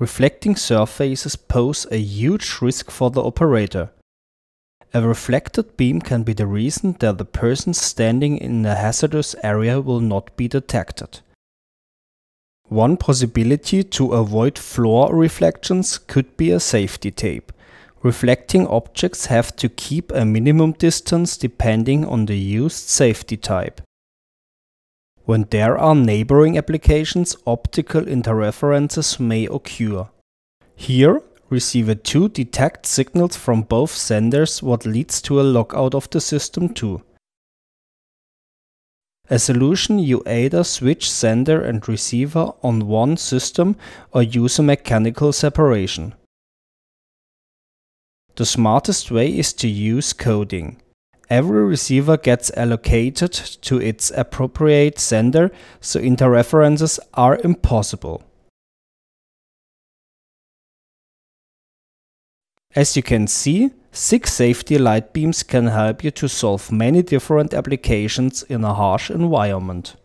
Reflecting surfaces pose a huge risk for the operator. A reflected beam can be the reason that the person standing in a hazardous area will not be detected. One possibility to avoid floor reflections could be a safety tape. Reflecting objects have to keep a minimum distance depending on the used safety type. When there are neighboring applications, optical interferences may occur. Here, receiver 2 detects signals from both senders what leads to a lockout of the system 2. A solution you either switch sender and receiver on one system or use a mechanical separation. The smartest way is to use coding. Every receiver gets allocated to its appropriate sender, so interferences are impossible. As you can see, six safety light beams can help you to solve many different applications in a harsh environment.